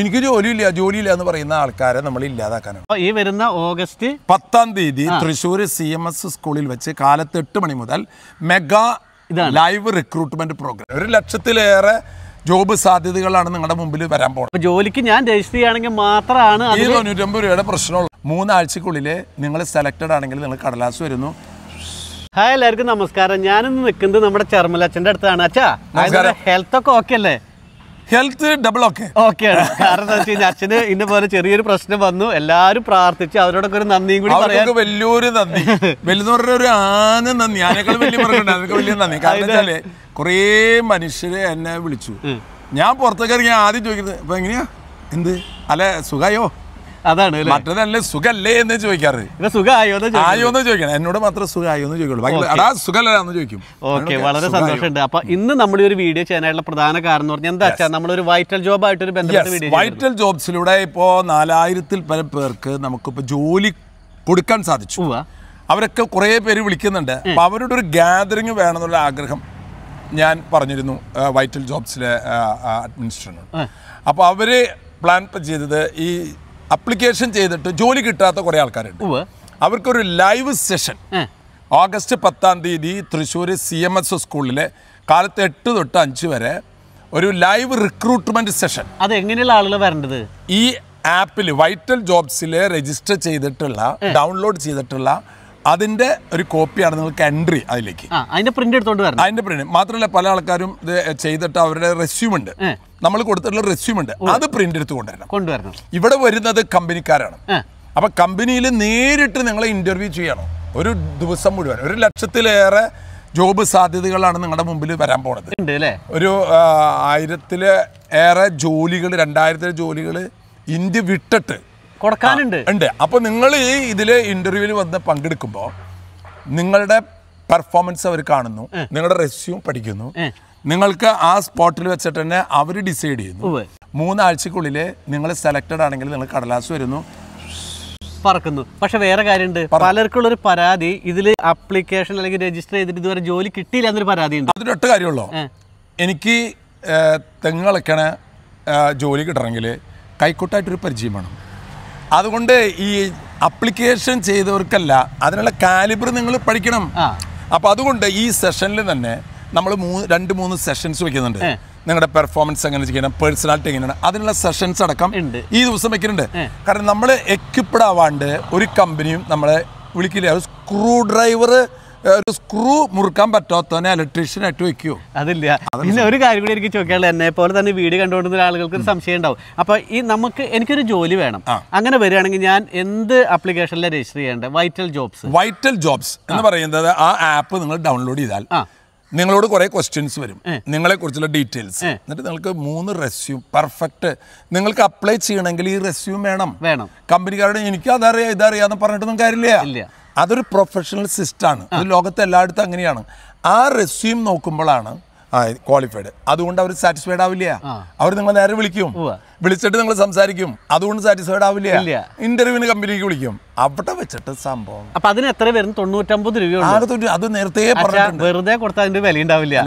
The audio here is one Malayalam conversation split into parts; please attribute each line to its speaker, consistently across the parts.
Speaker 1: എനിക്ക് ജോലിയില്ല ജോലിയില്ല എന്ന് പറയുന്ന ആൾക്കാരെ നമ്മൾ ഇല്ലാതാക്കാനാണ് ഈ വരുന്ന ഓഗസ്റ്റ് പത്താം തീയതി തൃശ്ശൂർ സി എം എസ് സ്കൂളിൽ വെച്ച് കാലത്ത് എട്ട് മണി മുതൽ മെഗാ ലൈവ് റിക്രൂട്ട്മെന്റ് പ്രോഗ്രാം ഒരു ലക്ഷത്തിലേറെ ജോബ് സാധ്യതകളാണ് നിങ്ങളുടെ മുമ്പിൽ വരാൻ പോകുന്നത്
Speaker 2: ജോലിക്ക് ഞാൻ രജിസ്റ്റർ ചെയ്യുകയാണെങ്കിൽ മാത്രമാണ് ഈ തൊണ്ണൂറ്റമ്പത്
Speaker 1: രൂപയുടെ പ്രശ്നമുള്ളൂ മൂന്നാഴ്ചക്കുള്ളിൽ നിങ്ങൾ സെലക്റ്റഡ്
Speaker 2: ആണെങ്കിൽ നിങ്ങൾ കടലാസ് വരുന്നു ഹായ് എല്ലാവർക്കും നമസ്കാരം ഞാനിന്ന് നിൽക്കുന്നത് നമ്മുടെ ചെർമലച്ചൻ്റെ അടുത്താണ് അച്ഛാ ഹെൽത്തൊക്കെ ഓക്കെ അല്ലേ ഹെൽത്ത് ഡബിൾ ഓക്കെ ഓക്കെ കാരണം എന്താ വെച്ച് കഴിഞ്ഞാൽ അച്ഛന് ഇന്ന പോലെ ചെറിയൊരു പ്രശ്നം വന്നു എല്ലാവരും പ്രാർത്ഥിച്ച് അവരോടൊക്കെ ഒരു നന്ദിയും കൂടി പറയാം
Speaker 1: വലിയൊരു നന്ദി
Speaker 2: വലുതെന്ന് ഒരു ആന
Speaker 1: നന്ദി ആനേക്കാൾ വലിയ വലിയ നന്ദി കാരണം കൊറേ കുറേ മനുഷ്യരെ എന്നെ വിളിച്ചു ഞാൻ പുറത്തേക്ക് ഇറങ്ങി ആദ്യം ചോദിക്കുന്നത് അപ്പൊ എങ്ങനെയാ എന്ത് അല്ല സുഖായോ അതാണ് മറ്റേതല്ല സുഖല്ലേ എന്ന് ചോദിക്കാറ് സുഖമായോ ആയോ എന്ന് ചോദിക്കണം എന്നോട് മാത്രം സുഖമായോ എന്ന് ചോദിക്കുള്ളൂ എന്ന് ചോദിക്കും ഓക്കെ വളരെ സന്തോഷമുണ്ട്
Speaker 2: അപ്പൊ ഇന്ന് നമ്മൾ ഒരു വീഡിയോ ചെയ്യാനായിട്ടുള്ള പ്രധാന കാരണം എന്ന് പറഞ്ഞാൽ എന്താ വെച്ചാൽ നമ്മളൊരു വൈറ്റൽ ജോബ് ആയിട്ട് ഒരു വീഡിയോ വൈറ്റൽ
Speaker 1: ജോബ്സിലൂടെ ഇപ്പോ നാലായിരത്തിൽ പല പേർക്ക് നമുക്കിപ്പോ ജോലി കൊടുക്കാൻ സാധിച്ചു അവരൊക്കെ കുറേ പേര് വിളിക്കുന്നുണ്ട് അപ്പോൾ അവരുടെ ഒരു ഗാദറിങ് വേണമെന്നുള്ള ആഗ്രഹം ഞാൻ പറഞ്ഞിരുന്നു വൈറ്റൽ ജോബ്സിലെ അഡ്മിനിസ്ട്രേറ്ററിനോട് അപ്പോൾ അവർ പ്ലാൻ ചെയ്തത് ഈ അപ്ലിക്കേഷൻ ചെയ്തിട്ട് ജോലി കിട്ടാത്ത കുറേ ആൾക്കാരുണ്ട് അവർക്കൊരു ലൈവ് സെഷൻ ഓഗസ്റ്റ് പത്താം തീയതി തൃശ്ശൂർ സി എം എസ് സ്കൂളിലെ കാലത്ത് എട്ട് തൊട്ട് അഞ്ച് വരെ ഒരു ലൈവ് റിക്രൂട്ട്മെന്റ് സെഷൻ
Speaker 2: അത് എങ്ങനെയുള്ള ആളുകൾ
Speaker 1: വരേണ്ടത് ഈ ആപ്പിൽ വൈറ്റൽ ജോബ്സിൽ രജിസ്റ്റർ ചെയ്തിട്ടുള്ള ഡൗൺലോഡ് ചെയ്തിട്ടുള്ള അതിന്റെ ഒരു കോപ്പിയാണ് നിങ്ങൾക്ക് എൻട്രി അതിലേക്ക് അതിന്റെ പ്രിന്റ് എടുത്തോണ്ട് വരണം അതിന്റെ പ്രിന്റ് മാത്രമല്ല പല ആൾക്കാരും ഇത് ചെയ്തിട്ട് അവരുടെ റെസ്യൂം ഉണ്ട് നമ്മൾ കൊടുത്തിട്ടുള്ള റെസ്യൂം ഉണ്ട് അത് പ്രിന്റ് എടുത്ത് കൊണ്ടുവരണം കൊണ്ടുവരണം ഇവിടെ വരുന്നത് കമ്പനിക്കാരാണ് അപ്പൊ കമ്പനിയിൽ നേരിട്ട് നിങ്ങളെ ഇന്റർവ്യൂ ചെയ്യണം ഒരു ദിവസം മുഴുവൻ ഒരു ലക്ഷത്തിലേറെ ജോബ് സാധ്യതകളാണ് നിങ്ങളുടെ മുമ്പിൽ വരാൻ പോണത് ഒരു ആയിരത്തിലേറെ ജോലികൾ രണ്ടായിരത്തിലെ ജോലികൾ ഇന്ത്യ വിട്ടിട്ട് കൊടുക്കാനുണ്ട് ഉണ്ട് അപ്പോൾ നിങ്ങൾ ഈ ഇതിൽ ഇന്റർവ്യൂവിൽ വന്ന് പങ്കെടുക്കുമ്പോൾ നിങ്ങളുടെ പെർഫോമൻസ് അവർ കാണുന്നു നിങ്ങളുടെ റെസ്യൂം പഠിക്കുന്നു നിങ്ങൾക്ക് ആ സ്പോട്ടിൽ വെച്ചിട്ട് തന്നെ അവർ ഡിസൈഡ് ചെയ്യുന്നു മൂന്നാഴ്ചക്കുള്ളിൽ
Speaker 2: നിങ്ങൾ സെലക്റ്റഡ് ആണെങ്കിൽ നിങ്ങൾ കടലാസ് വരുന്നു പറക്കുന്നു പക്ഷെ വേറെ കാര്യമുണ്ട് പലർക്കുള്ള ഒരു പരാതി ഇതിൽ അപ്ലിക്കേഷൻ അല്ലെങ്കിൽ രജിസ്റ്റർ ചെയ്തിട്ട് ഇതുവരെ ജോലി കിട്ടിയില്ല എന്നൊരു പരാതി ഉണ്ട് ഒട്ട് കാര്യമുള്ളൂ എനിക്ക് തെങ്ങ് കളിക്കണ ജോലി കിട്ടണമെങ്കിൽ
Speaker 1: കൈക്കൂട്ടായിട്ടൊരു പരിചയം വേണം അതുകൊണ്ട് ഈ അപ്ലിക്കേഷൻ ചെയ്തവർക്കല്ല അതിനുള്ള കാലിബർ നിങ്ങൾ പഠിക്കണം അപ്പോൾ അതുകൊണ്ട് ഈ സെഷനിൽ തന്നെ നമ്മൾ രണ്ട് മൂന്ന് സെഷൻസ് വെക്കുന്നുണ്ട് നിങ്ങളുടെ പെർഫോമൻസ് എങ്ങനെ ചെയ്യണം പേഴ്സണാലിറ്റി എങ്ങനെയാണ് അതിനുള്ള സെഷൻസ് അടക്കം ഈ ദിവസം വെക്കുന്നുണ്ട് കാരണം നമ്മൾ എക്യുപ്ഡ് ആവാണ്ട് ഒരു കമ്പനിയും നമ്മളെ
Speaker 2: വിളിക്കില്ല സ്ക്രൂ ഡ്രൈവർ ഒരു സ്ക്രൂ മുറുക്കാൻ പറ്റാത്തവനെ ആയിട്ട് വെക്കൂ അതില്ല പിന്നെ ഒരു കാര്യം കൂടി എനിക്ക് ചോദിക്കാനുള്ള എന്നെ പോലെ തന്നെ വീട് കണ്ടുകൊണ്ടിരുന്ന ആളുകൾക്ക് ഒരു സംശയം ഉണ്ടാവും അപ്പോൾ ഈ നമുക്ക് എനിക്കൊരു ജോലി വേണം അങ്ങനെ വരികയാണെങ്കിൽ ഞാൻ എന്ത് ആപ്ലിക്കേഷനിലാണ് രജിസ്റ്റർ ചെയ്യേണ്ടത് വൈറ്റൽ ജോബ്സ് വൈറ്റൽ ജോബ്സ് എന്ന് പറയുന്നത് ആ ആപ്പ് നിങ്ങൾ ഡൗൺലോഡ് ചെയ്താൽ നിങ്ങളോട് കുറേ
Speaker 1: ക്വസ്റ്റ്യൻസ് വരും നിങ്ങളെക്കുറിച്ചുള്ള ഡീറ്റെയിൽസ് എന്നിട്ട് നിങ്ങൾക്ക് മൂന്ന് റെസ്യൂം പെർഫെക്റ്റ് നിങ്ങൾക്ക് അപ്ലൈ ചെയ്യണമെങ്കിൽ ഈ റെസ്യൂം വേണം വേണം കമ്പനിക്കാരുടെ എനിക്ക് അതറിയാം ഇതറിയാന്ന് പറഞ്ഞിട്ടൊന്നും കാര്യമില്ല അതൊരു പ്രൊഫഷണൽ സിസ്റ്റാണ് അത് ലോകത്ത് എല്ലായിടത്തും അങ്ങനെയാണ് ആ റെസ്യൂം നോക്കുമ്പോഴാണ് ക്വാളിഫൈഡ് അതുകൊണ്ട് അവർ സാറ്റിസ്ഫൈഡ് ആവില്ല അവർ നിങ്ങളെ നേരെ വിളിക്കും വിളിച്ചിട്ട് നിങ്ങൾ
Speaker 2: സംസാരിക്കും അതുകൊണ്ട് സാറ്റിസ്ഫൈഡ് ആവില്ല ഇന്റർവ്യൂവിന് കമ്പനിക്ക്
Speaker 1: വിളിക്കും അവിടെ വെച്ചിട്ട് സംഭവം അപ്പൊ
Speaker 2: അതിന് എത്ര വരും തൊണ്ണൂറ്റമ്പത് രൂപ അത് നേരത്തെ വെറുതെ കൊടുത്താൽ അതിന്റെ വില ഉണ്ടാവില്ല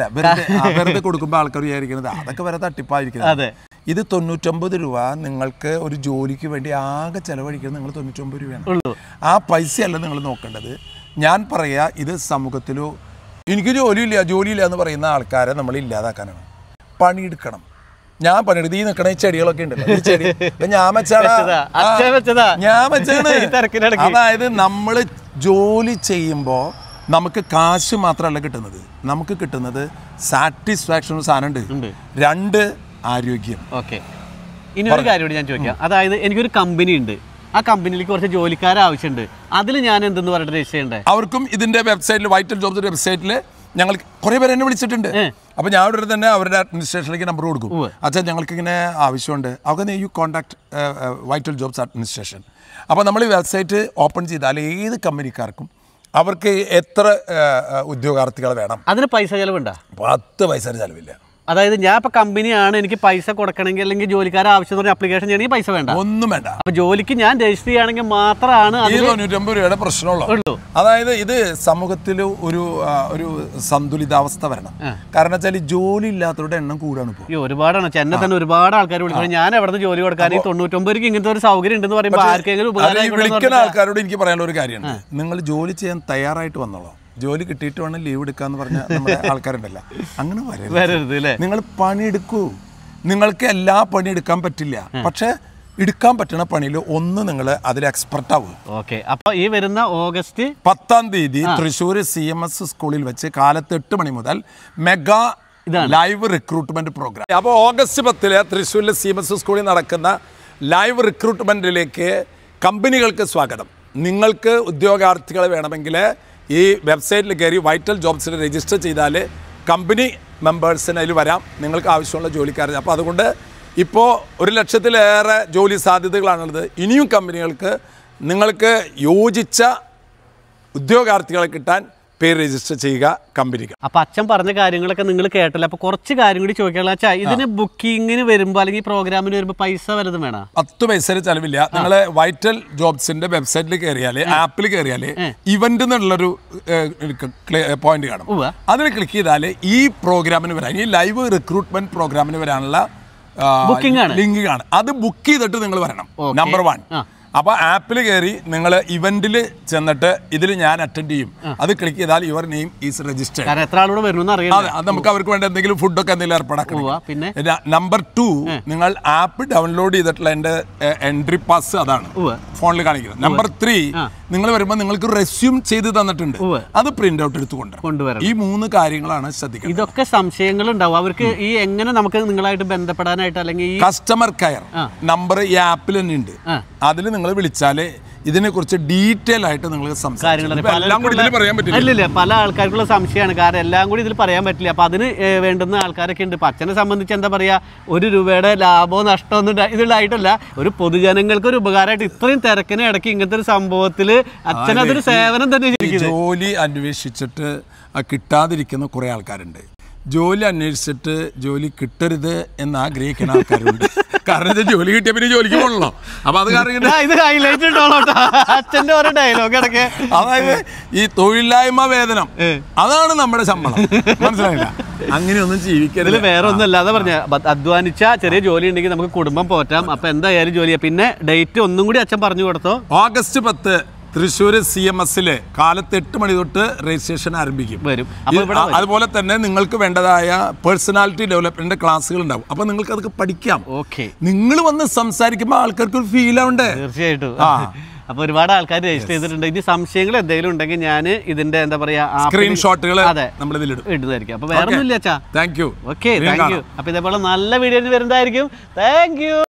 Speaker 1: വെറുതെ കൊടുക്കുമ്പോൾ ആൾക്കാർ വിചാരിക്കുന്നത് അതൊക്കെ വരെ തട്ടിപ്പായിരിക്കുന്നത് ഇത് തൊണ്ണൂറ്റൊമ്പത് രൂപ നിങ്ങൾക്ക് ഒരു ജോലിക്ക് വേണ്ടി ആകെ ചെലവഴിക്കുന്നത് നിങ്ങൾ തൊണ്ണൂറ്റൊമ്പത് രൂപയാണ് ആ പൈസയല്ല നിങ്ങൾ നോക്കേണ്ടത് ഞാൻ പറയാ ഇത് സമൂഹത്തിലോ എനിക്ക് ജോലിയില്ല ജോലിയില്ല എന്ന് പറയുന്ന ആൾക്കാരെ നമ്മൾ ഇല്ലാതാക്കാനാണ് പണിയെടുക്കണം ഞാൻ പണിയെടുത്ത് ഈ നിൽക്കണ ഈ ചെടികളൊക്കെ ഉണ്ടല്ലോ ചെടി ഞാൻ ഞാൻ വെച്ചാണ് അതായത് നമ്മൾ ജോലി ചെയ്യുമ്പോൾ നമുക്ക് കാശ് മാത്രമല്ല കിട്ടുന്നത് നമുക്ക് കിട്ടുന്നത്
Speaker 2: സാറ്റിസ്ഫാക്ഷൻ സാധനം ഉണ്ട് രണ്ട് ആരോഗ്യം ഓക്കെ ഇനി ഒരു കാര്യം കൂടി ഞാൻ ചോദിക്കാം അതായത് എനിക്കൊരു കമ്പനി ഉണ്ട് ആ കമ്പനിയിലേക്ക് കുറച്ച് ജോലിക്കാരെ ആവശ്യമുണ്ട് അതിൽ ഞാൻ എന്തെന്ന് പറഞ്ഞിട്ട് രജിസ്റ്റർ അവർക്കും ഇതിന്റെ വെബ്സൈറ്റിൽ വൈറ്റൽ ജോബ്സിന്റെ വെബ്സൈറ്റിൽ ഞങ്ങൾ കുറേ പേര് എന്നെ വിളിച്ചിട്ടുണ്ട്
Speaker 1: അപ്പോൾ ഞാൻ ഇവിടെ തന്നെ അവരുടെ അഡ്മിനിസ്ട്രേഷനിലേക്ക് നമ്പർ കൊടുക്കും അച്ഛൻ ഞങ്ങൾക്ക് ഇങ്ങനെ ആവശ്യമുണ്ട് അവർക്ക് you contact vital jobs administration അപ്പോൾ നമ്മൾ ഈ വെബ്സൈറ്റ് ഓപ്പൺ ചെയ്താൽ ഏത്
Speaker 2: കമ്പനിക്കാർക്കും അവർക്ക് എത്ര ഉദ്യോഗാർത്ഥികൾ വേണം അതിന് പൈസ ചെലവുണ്ടോ പത്ത് പൈസ ചെലവില്ല അതായത് ഞാൻ ഇപ്പൊ കമ്പനിയാണ് എനിക്ക് പൈസ കൊടുക്കണമെങ്കിൽ അല്ലെങ്കിൽ ജോലിക്കാരെ ആവശ്യം പറഞ്ഞ അപ്ലിക്കേഷൻ ചെയ്യണമെങ്കിൽ പൈസ വേണ്ട ഒന്നും വേണ്ട അപ്പൊ ജോലിക്ക് ഞാൻ രജിസ്റ്റർ ചെയ്യുകയാണെങ്കിൽ മാത്രമാണ് തൊണ്ണൂറ്റമ്പത്
Speaker 1: രൂപയുടെ പ്രശ്നമുള്ളൂ അതായത് ഇത് സമൂഹത്തിൽ ഒരു ഒരു സന്തുലിതാവസ്ഥ വരണം കാരണം
Speaker 2: വെച്ചാൽ ജോലി ഇല്ലാത്തവരുടെ എണ്ണം കൂടാണ് ഇപ്പോൾ ഒരുപാടാണ് ചെന്നെ തന്നെ ഒരുപാട് ആൾക്കാർ വിളിക്കുന്നത് ഞാൻ എവിടെ നിന്ന് ജോലി കൊടുക്കാൻ ഈ തൊണ്ണൂറ്റൊമ്പതിലേക്ക് ഇങ്ങനത്തെ ഒരു സൗകര്യം ഉണ്ടെന്ന് പറയുമ്പോൾ ആർക്കെങ്കിലും വിളിക്കുന്ന ആൾക്കാരോട് എനിക്ക് പറയാനുള്ള ഒരു കാര്യമാണ്
Speaker 1: നിങ്ങൾ ജോലി ചെയ്യാൻ തയ്യാറായിട്ട് വന്നോളാം ജോലി കിട്ടിയിട്ട് വേണം ലീവ് എടുക്കാന്ന് പറഞ്ഞ ആൾക്കാരുണ്ടല്ല അങ്ങനെ വരരുത് നിങ്ങൾ പണിയെടുക്കൂ നിങ്ങൾക്ക് എല്ലാ പണി എടുക്കാൻ പറ്റില്ല പക്ഷെ എടുക്കാൻ പറ്റുന്ന പണിയിൽ ഒന്ന് നിങ്ങൾ അതിൽ എക്സ്പെർട്ട് ആവും ഓക്കെ അപ്പൊ ഈ വരുന്ന ഓഗസ്റ്റ് പത്താം തീയതി തൃശ്ശൂർ സി എം എസ് സ്കൂളിൽ വെച്ച് കാലത്ത് എട്ട് മണി മുതൽ മെഗാ ലൈവ് റിക്രൂട്ട്മെന്റ് പ്രോഗ്രാം അപ്പോൾ ഓഗസ്റ്റ് പത്തില് തൃശ്ശൂരിലെ സി എം എസ് സ്കൂളിൽ നടക്കുന്ന ലൈവ് റിക്രൂട്ട്മെന്റിലേക്ക് കമ്പനികൾക്ക് സ്വാഗതം നിങ്ങൾക്ക് ഉദ്യോഗാർത്ഥികളെ വേണമെങ്കിൽ ഈ വെബ്സൈറ്റിൽ കയറി വൈറ്റൽ ജോബ്സിൽ രജിസ്റ്റർ ചെയ്താൽ കമ്പനി മെമ്പേഴ്സിന് അതിൽ വരാം നിങ്ങൾക്ക് ആവശ്യമുള്ള ജോലിക്കാരൻ അപ്പോൾ അതുകൊണ്ട് ഇപ്പോൾ ഒരു ലക്ഷത്തിലേറെ ജോലി സാധ്യതകളാണുള്ളത് ഇനിയും കമ്പനികൾക്ക് നിങ്ങൾക്ക് യോജിച്ച ഉദ്യോഗാർത്ഥികളെ കിട്ടാൻ പേര് രജിസ്റ്റർ ചെയ്യുക കമ്പനിക്ക്
Speaker 2: അപ്പൊ അച്ഛൻ പറഞ്ഞ കാര്യങ്ങളൊക്കെ നിങ്ങൾ കേട്ടല്ലോ അപ്പൊ കുറച്ച് കാര്യം കൂടി ചോദിക്കാനുള്ള അച്ഛാ ഇതിന് ബുക്കിങ്ങിന് വരുമ്പോ അല്ലെങ്കിൽ പ്രോഗ്രാമിന് വരുമ്പോ പൈസ വല്ലതും
Speaker 1: വേണം പത്ത് പൈസ ചെലവില്ല നിങ്ങള് വൈറ്റൽ ജോബ്സിന്റെ വെബ്സൈറ്റിൽ കയറിയാല് ആപ്പിൽ കയറിയാല് ഇവന്റ് എന്നുള്ളൊരു പോയിന്റ് കാണും അതിൽ ക്ലിക്ക് ചെയ്താല് ഈ പ്രോഗ്രാമിന് വരാൻ ഈ ലൈവ് റിക്രൂട്ട്മെന്റ് പ്രോഗ്രാമിന് വരാനുള്ള ബുക്കിംഗ് ലിങ്ക് ആണ് അത് ബുക്ക് ചെയ്തിട്ട് നിങ്ങൾ വരണം നമ്പർ വൺ അപ്പോൾ ആപ്പിൽ കയറി നിങ്ങൾ ഇവന്റിൽ ചെന്നിട്ട് ഇതിൽ ഞാൻ അറ്റൻഡ് ചെയ്യും അത് ക്ലിക്ക് ചെയ്താൽ യുവർ നെയിം ഈസ് രജിസ്റ്റേഡ് എത്ര
Speaker 2: ആളോട് അതെ അത് നമുക്ക്
Speaker 1: അവർക്ക് വേണ്ടി എന്തെങ്കിലും ഫുഡൊക്കെ എന്തെങ്കിലും ഏർപ്പാടാക്കണം പിന്നെ നമ്പർ ടു നിങ്ങൾ ആപ്പ് ഡൗൺലോഡ് ചെയ്തിട്ടുള്ള എൻ്റെ എൻട്രി പാസ് അതാണ് ഫോണിൽ കാണിക്കുന്നത് നമ്പർ ത്രീ നിങ്ങൾ വരുമ്പോൾ നിങ്ങൾക്ക് റെസ്യൂം ചെയ്ത് തന്നിട്ടുണ്ട് അത് പ്രിന്റ് ഔട്ട് എടുത്ത് കൊണ്ടുവരാം ഈ
Speaker 2: മൂന്ന് കാര്യങ്ങളാണ് ശ്രദ്ധിക്കുന്നത് ഇതൊക്കെ സംശയങ്ങൾ ഉണ്ടാവും അവർക്ക് ഈ എങ്ങനെ നമുക്ക് നിങ്ങളായിട്ട് ബന്ധപ്പെടാനായിട്ട് അല്ലെങ്കിൽ കസ്റ്റമർ കെയർ
Speaker 1: നമ്പർ ഈ ആപ്പിൽ തന്നെ ഉണ്ട് അതിൽ നിങ്ങൾ വിളിച്ചാലേ ഇതിനെക്കുറിച്ച് ഡീറ്റെയിൽ ആയിട്ട് നിങ്ങൾ
Speaker 2: സംസാരിക്കില്ല പല ആൾക്കാർക്കുള്ള സംശയമാണ് കാരണം എല്ലാം കൂടി ഇതിൽ പറയാൻ പറ്റില്ല അപ്പം അതിന് വേണ്ടുന്ന ആൾക്കാരൊക്കെ ഉണ്ട് ഇപ്പം അച്ഛനെ സംബന്ധിച്ച് എന്താ പറയുക ഒരു രൂപയുടെ ലാഭമോ നഷ്ടമോ ഒന്നും ഇതിലായിട്ടല്ല ഒരു പൊതുജനങ്ങൾക്ക് ഒരു ഉപകാരമായിട്ട് ഇത്രയും തിരക്കിന് ഇടയ്ക്ക് ഇങ്ങനത്തെ ഒരു സംഭവത്തിൽ അച്ഛനതൊരു സേവനം തന്നെ ജോലി അന്വേഷിച്ചിട്ട് കിട്ടാതിരിക്കുന്ന കുറേ ആൾക്കാരുണ്ട്
Speaker 1: ജോലി അന്വേഷിച്ചിട്ട് ജോലി കിട്ടരുത് എന്ന് ആഗ്രഹിക്കുന്ന ആൾക്കാരുണ്ട് കാരണം ജോലി കിട്ടിയ പിന്നെ ജോലിക്ക് പോകണല്ലോ അപ്പൊ അത് കാരണം ഇത്
Speaker 2: ഹൈലൈറ്റ് അച്ഛന്റെ ഡയലോഗ് അതായത് ഈ തൊഴിലില്ലായ്മ വേതനം അതാണ് നമ്മുടെ ശമ്പളം മനസ്സിലായില്ല അങ്ങനെയൊന്നും ജീവിക്കരുത് വേറെ ഒന്നും അല്ലാതെ പറഞ്ഞ അധ്വാനിച്ച ചെറിയ ജോലി ഉണ്ടെങ്കിൽ നമുക്ക് കുടുംബം പോറ്റാം അപ്പൊ എന്തായാലും ജോലിയാ പിന്നെ ഡേറ്റ് ഒന്നും കൂടി അച്ഛൻ പറഞ്ഞു കൊടുത്തോ ഓഗസ്റ്റ് പത്ത് തൃശ്ശൂർ സി എം എസിലെ
Speaker 1: കാലത്ത് എട്ട് മണി തൊട്ട് രജിസ്ട്രേഷൻ ആരംഭിക്കും വരും അതുപോലെ തന്നെ നിങ്ങൾക്ക് വേണ്ടതായ പേഴ്സണാലിറ്റി ഡെവലപ്മെന്റ് ക്ലാസ്സുകൾ ഉണ്ടാവും അപ്പൊ നിങ്ങൾക്ക് അതൊക്കെ പഠിക്കാം ഓക്കെ നിങ്ങൾ വന്ന്
Speaker 2: സംസാരിക്കുമ്പോൾ ആൾക്കാർക്ക് ഒരു ഫീൽ ആവണ്ടേ തീർച്ചയായിട്ടും അപ്പൊ അപ്പോൾ ഒരുപാട് ആൾക്കാർ രജിസ്റ്റർ ചെയ്തിട്ടുണ്ട് ഇനി സംശയങ്ങൾ എന്തെങ്കിലും ഉണ്ടെങ്കിൽ ഞാൻ ഇതിന്റെ എന്താ പറയാ സ്ക്രീൻഷോട്ടുകൾ അതെ നമ്മൾ ഇതിലിടും ഇടുന്നതായിരിക്കും അപ്പോൾ വേറെ ഒന്നുമില്ല ഇല്ല thank you okay thank you അപ്പോൾ ഇതേപോലെ നല്ല വീഡിയോ വരുന്നതായിരിക്കും താങ്ക് യു